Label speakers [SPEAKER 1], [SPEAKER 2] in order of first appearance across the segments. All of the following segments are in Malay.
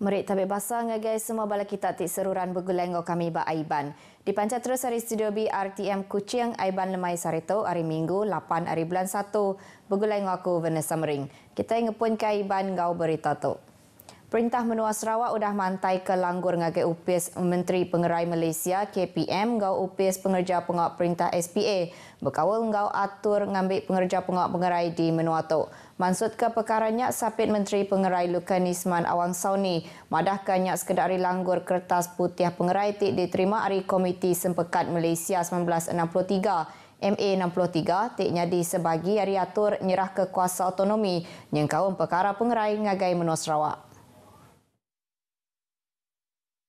[SPEAKER 1] Merik tabik basa ngagai semua bala kita tik seruran begulenggo kami ba Aiban. Di pancat terus hari studio B RTM Kuching Aiban Lemai Sarito hari Minggu 8 hari bulan 1 begulenggo aku Vanessa Mering. Kita ngepun ke Aiban gau berita tu. Perintah Menua Sarawak udah mantai ke langgur ngagai upis Menteri Pengerai Malaysia KPM gau upis pengerja pengawak perintah SPA berkawal gau atur ngambil pengerja pengawak pengerai di Menua tu. Mansud ke perkara nyak sapit Menteri Pengerai Lukan Isman Awang Sauni. Madahkan nyak sekedari langgur kertas putih pengerai tik diterima hari Komiti Sempekat Malaysia 1963. MA63 tiknya di sebagai hari nyerah ke kuasa otonomi yang kaum perkara pengerai ngagai menua Sarawak.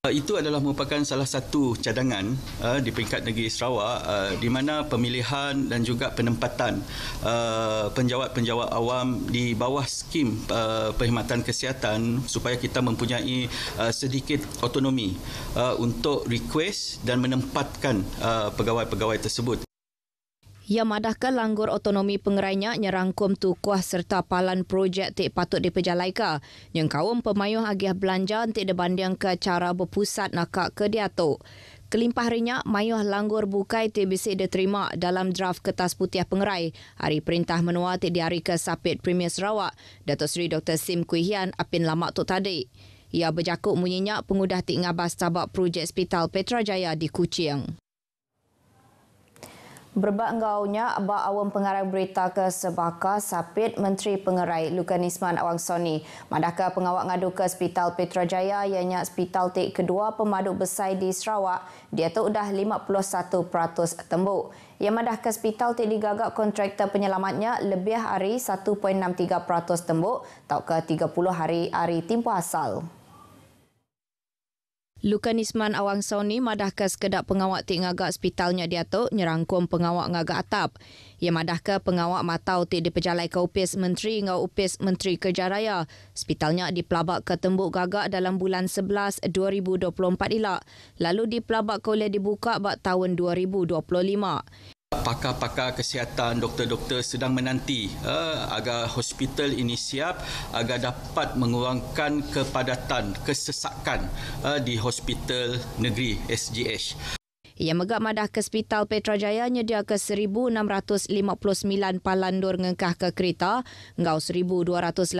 [SPEAKER 1] Uh, itu adalah merupakan salah satu cadangan uh, di peringkat negeri Sarawak uh, di mana pemilihan dan juga penempatan uh, penjawat-penjawat awam di bawah skim uh, perkhidmatan kesihatan supaya kita mempunyai uh, sedikit otonomi uh, untuk request dan menempatkan uh, pegawai-pegawai tersebut yang madahkan langgur otonomi pengerainya nyerangkum tu kuah serta palan projek tak patut diperjalaika. Yang kaum pemayuh agih belanja tak dibanding ke cara berpusat nakak ke dia tu. Kelimpah harinya, mayuh langgur bukai tak bisa diterima dalam draft kertas putih pengerai. Hari perintah menua tak diari ke sapit Premier Sarawak, datuk Sri Dr. Sim Kui Hian apin lama tu tadi. Ia berjakut munyinya pengudah tinggal bas tabak projek Hospital Petra Jaya di Kuching. Berbat nya abah awam pengarang berita ke sebaka sapit Menteri Pengerai Lukan Awang Soni. Madaka pengawak ngadu ke Hospital Petrajaya ianya Hospital Tik Kedua pemadu Besai di Sarawak dia tu dah 51% tembuk. Yang madah ke hospital tidak digagak kontraktor penyelamatnya lebih hari 1.63% tembuk tau ke 30 hari hari timpu asal. Lukan Isman Awang Sauni madah ke sekedap pengawak ti ngaga hospitalnya dia tu nyerangkum pengawak ngaga atap. Ia madah ke pengawak matau ti dipejalai ke upis menteri ngau upis menteri kerja raya. Hospitalnya dipelabak ke tembuk gagak dalam bulan 11 2024 ilak. Lalu dipelabak ke oleh dibuka bak tahun 2025 pakar-pakar kesihatan, doktor-doktor sedang menanti uh, agar hospital ini siap agar dapat mengurangkan kepadatan, kesesakan uh, di hospital negeri SGH. Ia megak madah ke Hospital Petrajaya nyedia ke 1,659 Palandor ngengkah ke kereta, ngau 1,283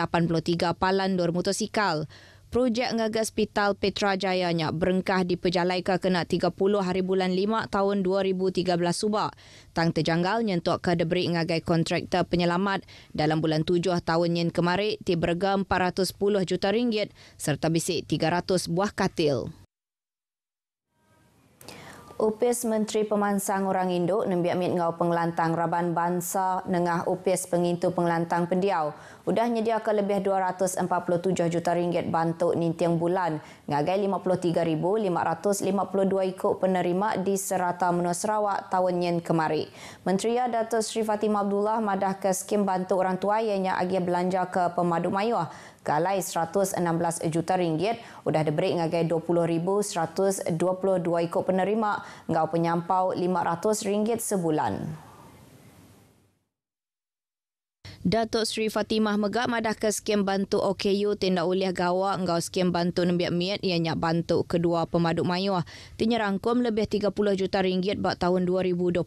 [SPEAKER 1] Palandor motosikal projek ngagak hospital Petra Jaya nya berengkah di Pejalai ke kena 30 hari bulan 5 tahun 2013 subak. Tang terjanggal nyentuk ke debrik ngagai kontraktor penyelamat dalam bulan 7 tahun yang kemarin ti berga 410 juta ringgit serta bisik 300 buah katil. Upis Menteri Pemansang Orang Induk Nembi Amit Ngau Penglantang Raban Bansa Nengah Upis Pengintu Penglantang Pendiau Udah nyedia lebih 247 juta ringgit bantu nintiang bulan Ngagai 53,552 ikut penerima di Serata Menua Sarawak tahun yang kemari Menteri Dato' Sri Fatimah Abdullah madah ke skim bantuk orang tua Ianya agi belanja ke Pemadu Mayuah galai 116 juta ringgit sudah de break ngagai 20122 ikut penerima ngau penyampau 500 ringgit sebulan Datuk Sri Fatimah Megat madah ke skim bantu OKU tindak uliah gawak ngau skim bantu nembiak miat yang nyak bantu kedua pemaduk mayuah. Tinya rangkum lebih 30 juta ringgit bak tahun 2022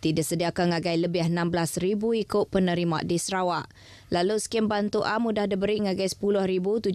[SPEAKER 1] tidak sediakan ngagai lebih 16 ribu ikut penerima di Sarawak. Lalu skim bantu A mudah diberi ngagai 10,742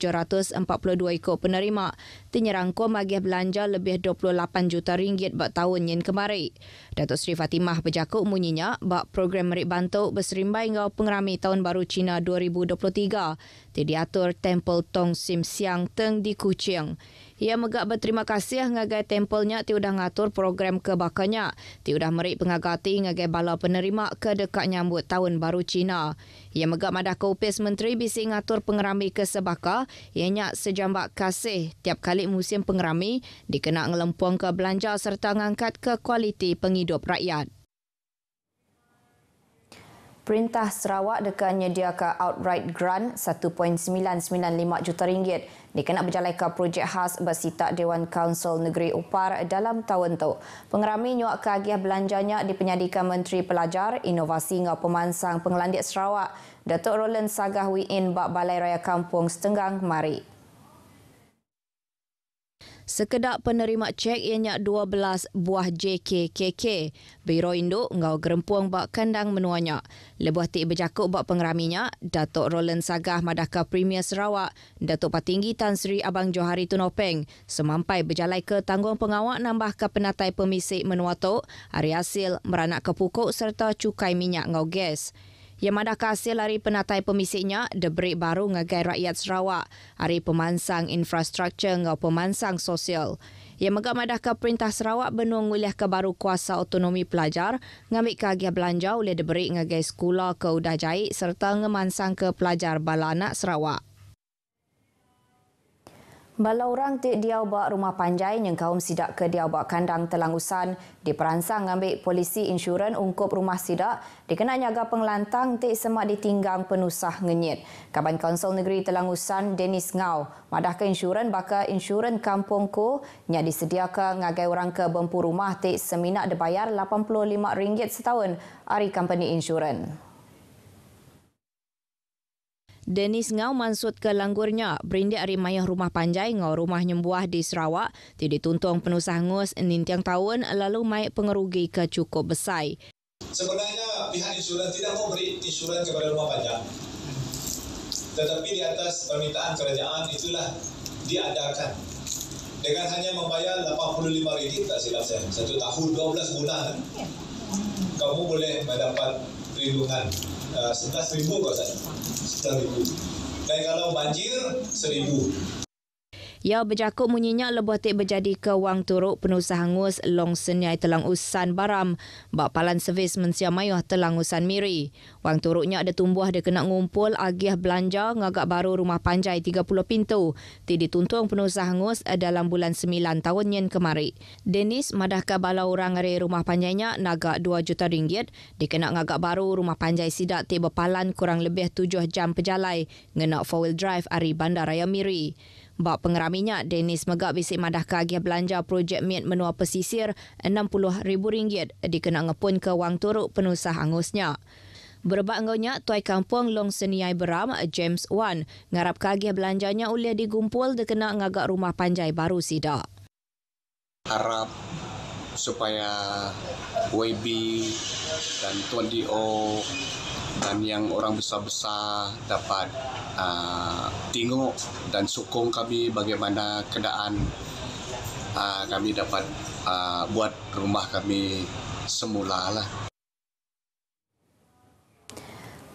[SPEAKER 1] ikut penerima. Tinya rangkum agih belanja lebih 28 juta ringgit bak tahun yang kemarin. Datuk Sri Fatimah berjakuk munyinya bak program merik bantu berserimbai ngau pengerami Tahun Baru Cina 2023 diatur Temple Tong Sim Siang Teng di Kuching. Ia megak berterima kasih ngagai tempelnya ti sudah mengatur program kebakannya. Ti sudah merik pengagati ngagai bala penerima ke dekat nyambut Tahun Baru Cina. Ia megak madah kopis menteri bisi ngatur pengerami ke sebaka. Ianya sejambak kasih tiap kali musim pengerami dikena ngelempuang ke belanja serta ngangkat ke kualiti penghidup rakyat. Perintah Sarawak dekat menyediakan outright grant 1.995 juta ringgit dikenak berjalan ke projek khas bersita Dewan Kaunsel Negeri Upar dalam tahun itu. Pengerami nyuak keagih belanjanya di penyadikan Menteri Pelajar, Inovasi dan Pemansang Pengelandik Sarawak, Datuk Roland Sagah Wiin Bak Balai Raya Kampung Setenggang Mari sekedar penerima cek ianya 12 buah JKKK. Biro Induk ngau gerempuang bak kandang menuanya. Lebuh tik berjakuk bak pengeraminya, Datuk Roland Sagah Madaka Premier Sarawak, Datuk Patinggi Tan Sri Abang Johari Tunopeng, semampai berjalan ke tanggung pengawak nambah ke penatai pemisik menua tok, hari hasil meranak ke pukuk serta cukai minyak ngau gas. Yang mana kasih lari penatai pemisiknya, debrik baru ngagai rakyat Sarawak, dari pemansang infrastruktur ngau pemansang sosial. Yang megak madah ke perintah Sarawak benua ulih ke baru kuasa otonomi pelajar, ngambil ke belanja oleh debrik ngagai sekolah ke Udah Jaik serta ngemansang ke pelajar bala anak Sarawak. Bala orang tiap dia buat rumah panjai yang kaum sidak ke dia buat kandang telangusan. Di perangsang ambil polisi insurans ungkup rumah sidak, dikenai nyaga penglantang tiap semak ditinggang penusah ngenyit. Kaban Konsul Negeri Telangusan, Dennis Ngau, madah ke insurans baka insurans kampung ko, yang disediakan ke ngagai orang ke bempu rumah tiap seminak dibayar RM85 setahun dari company insurans. Denis Ngau mansut ke langgurnya berindik dari mayah rumah panjai ngau rumah nyembuah di Sarawak tidak tuntung penusah ngus nintiang tahun lalu mai pengerugi ke cukup besar. Sebenarnya pihak insurans tidak mau beri insurans kepada rumah panjang. Tetapi di atas permintaan kerajaan itulah diadakan. Dengan hanya membayar RM85, tak silap saya, satu tahun 12 bulan, eh. kamu boleh mendapat perlindungan uh, ribu kalau tak 11 ribu dan kalau banjir seribu. Ya berjakup menyinyak lebuh tek berjadi ke wang turuk penusah hangus long senyai telang usan baram. Bak palan servis mensia mayuh telang usan miri. Wang turuknya ada tumbuh dia kena ngumpul agih belanja ngagak baru rumah panjai 30 pintu. Ti dituntung penusah hangus eh, dalam bulan 9 tahun yang kemari. Denis madahkan bala orang dari rumah panjainya nagak 2 juta ringgit. Dia kena ngagak baru rumah panjai sidak ti berpalan kurang lebih 7 jam pejalai. Ngenak four-wheel drive dari bandaraya miri. Bak pengeram minyak Dennis Megak bisik madah ke belanja projek miat menua pesisir RM60,000 dikena ngepun ke wang turuk penusah angusnya. Berbak ngonya tuai kampung Long Seniai Beram James Wan ngarap kagih belanjanya oleh digumpul dekena ngagak rumah panjai baru sida. Harap supaya WB dan Tuan D.O dan yang orang besar-besar dapat uh, tengok dan sokong kami bagaimana keadaan uh, kami dapat uh, buat rumah kami semula lah.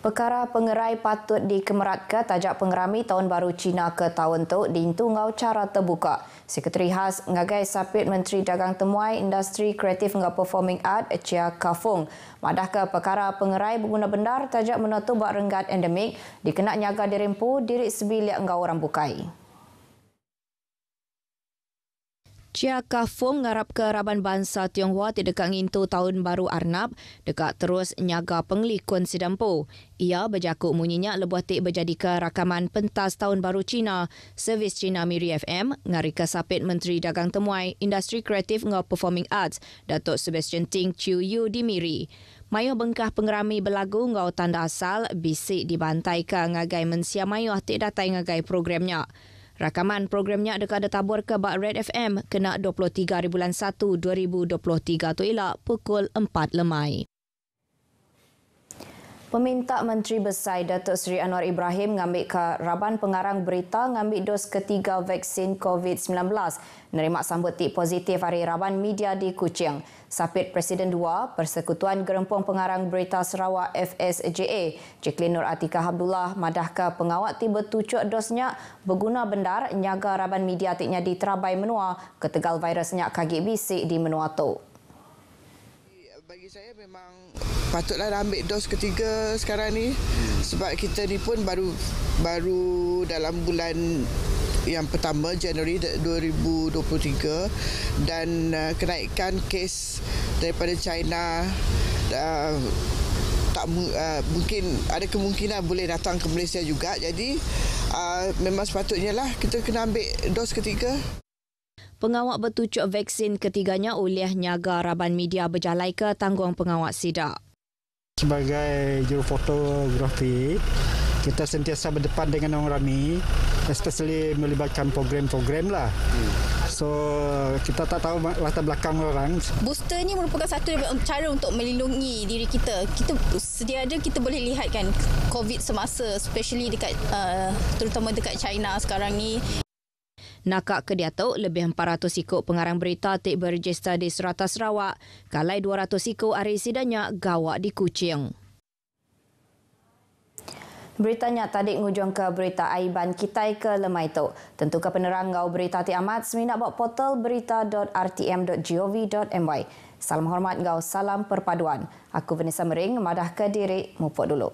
[SPEAKER 1] Perkara pengerai patut dikemerat ke tajak pengerami tahun baru Cina ke tahun tu diintungau cara terbuka. Sekretari khas ngagai sapit Menteri Dagang Temuai Industri Kreatif dan Performing Art Chia Kafung. Madah ke perkara pengerai berguna benar tajak menutup buat renggat endemik dikenak nyaga dirimpu diri sebilik ngau orang bukai. Chia Kafung ngarap ke Raban Bansa Tionghoa di dekat ngintu tahun baru Arnab dekat terus nyaga penglikun Sidampo. Ia berjakuk munyinya lebuah tik berjadi ke rakaman pentas tahun baru China. Servis China Miri FM ngari ke sapit Menteri Dagang Temuai Industri Kreatif Ngau Performing Arts Datuk Sebastian Ting Chiu Yu di Miri. Mayuh bengkah pengerami berlagu ngau tanda asal bisik dibantai ke ngagai mensia mayuh tik datai ngagai programnya. Rakaman programnya ada kada tabur ke Bak Red FM kena 23 bulan 1 2023 tu elak pukul 4 lemai. Peminta Menteri Besar Datuk Seri Anwar Ibrahim mengambil ke Raban Pengarang Berita mengambil dos ketiga vaksin COVID-19. Nerima sambut tip positif hari Raban Media di Kuching. Sapit Presiden II, Persekutuan Gerempong Pengarang Berita Sarawak FSJA, Jacqueline Nur Atika Abdullah, madah ke pengawat tiba tucuk dosnya berguna bendar nyaga Raban Media tiknya di Terabai Menua ketegal virusnya kaget bisik di Menua tu. Bagi saya memang patutlah dah ambil dos ketiga sekarang ni hmm. sebab kita ni pun baru baru dalam bulan yang pertama Januari 2023 dan uh, kenaikan kes daripada China uh, tak uh, mungkin ada kemungkinan boleh datang ke Malaysia juga jadi uh, memang sepatutnya lah kita kena ambil dos ketiga Pengawak bertucuk vaksin ketiganya oleh Nyaga Raban Media berjalaika tanggung pengawak sidak sebagai juru fotografi kita sentiasa berdepan dengan orang ramai especially melibatkan program-program lah hmm. so kita tak tahu latar belakang orang booster ni merupakan satu cara untuk melindungi diri kita kita sedia ada kita boleh lihat kan covid semasa especially dekat uh, terutama dekat China sekarang ni Nakak Kediatok lebih 400 ikut pengarang berita tik berjesta di Serata Sarawak. Kalai 200 ikut arisi danyak gawak di Kuching. Beritanya tadi ngujung ke berita Aiban Kitai ke Lemai Tu. Tentukan penerang ngau berita ti amat semina buat portal berita.rtm.gov.my. Salam hormat ngau salam perpaduan. Aku Vanessa Mering, madah ke diri, mupuk dulu.